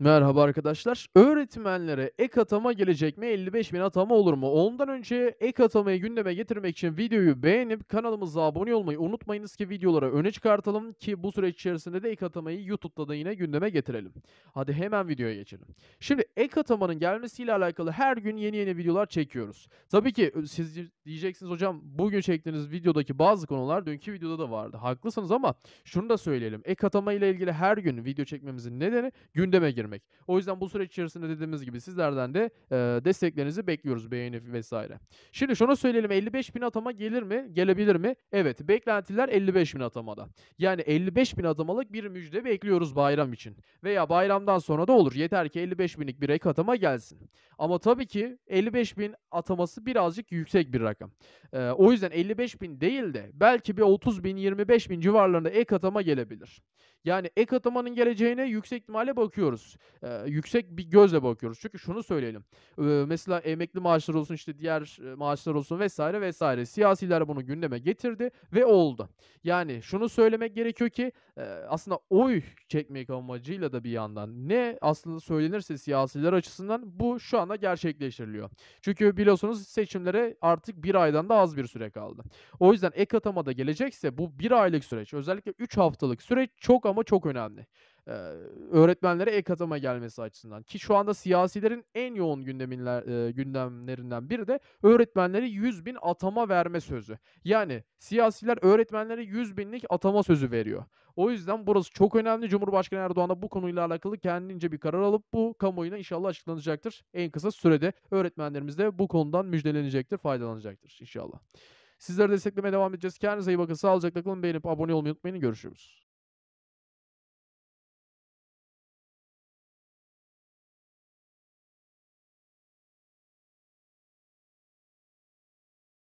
Merhaba arkadaşlar. Öğretmenlere ek atama gelecek mi? 55 bin atama olur mu? Ondan önce ek atamayı gündeme getirmek için videoyu beğenip kanalımıza abone olmayı unutmayınız ki videolara öne çıkartalım ki bu süreç içerisinde de ek atamayı YouTube'da da yine gündeme getirelim. Hadi hemen videoya geçelim. Şimdi ek atamanın gelmesiyle alakalı her gün yeni yeni videolar çekiyoruz. Tabii ki ıı, siz Diyeceksiniz hocam bugün çektiğiniz videodaki bazı konular dünkü videoda da vardı. Haklısınız ama şunu da söyleyelim. Ek atama ile ilgili her gün video çekmemizin nedeni gündeme girmek. O yüzden bu süreç içerisinde dediğimiz gibi sizlerden de e, desteklerinizi bekliyoruz beğeni vesaire. Şimdi şunu söyleyelim 55 bin atama gelir mi? Gelebilir mi? Evet beklentiler 55 bin atamada. Yani 55 bin atamalık bir müjde bekliyoruz bayram için. Veya bayramdan sonra da olur. Yeter ki 55 binlik bir ek atama gelsin. Ama tabii ki 55 bin ataması birazcık yüksek bir rakam. E, o yüzden 55 bin değil de belki bir 30 bin 25 bin civarlarında ek atama gelebilir. Yani ek atamanın geleceğine yüksek ihtimalle bakıyoruz. Ee, yüksek bir gözle bakıyoruz. Çünkü şunu söyleyelim. Ee, mesela emekli maaşlar olsun işte diğer maaşlar olsun vesaire vesaire. Siyasiler bunu gündeme getirdi ve oldu. Yani şunu söylemek gerekiyor ki e, aslında oy çekmek amacıyla da bir yandan ne aslında söylenirse siyasiler açısından bu şu anda gerçekleştiriliyor. Çünkü biliyorsunuz seçimlere artık bir aydan da az bir süre kaldı. O yüzden ek atamada gelecekse bu bir aylık süreç özellikle 3 haftalık süreç çok ama çok önemli. Ee, öğretmenlere ek atama gelmesi açısından ki şu anda siyasilerin en yoğun gündeminler, e, gündemlerinden biri de öğretmenlere 100 bin atama verme sözü. Yani siyasiler öğretmenlere 100 binlik atama sözü veriyor. O yüzden burası çok önemli. Cumhurbaşkanı Erdoğan da bu konuyla alakalı kendince bir karar alıp bu kamuoyuna inşallah açıklanacaktır. En kısa sürede öğretmenlerimiz de bu konudan müjdelenecektir, faydalanacaktır inşallah. Sizleri desteklemeye devam edeceğiz. Kendinize iyi bakın. Sağlıcakla kalın. Beğenip abone olmayı unutmayın. Görüşürüz.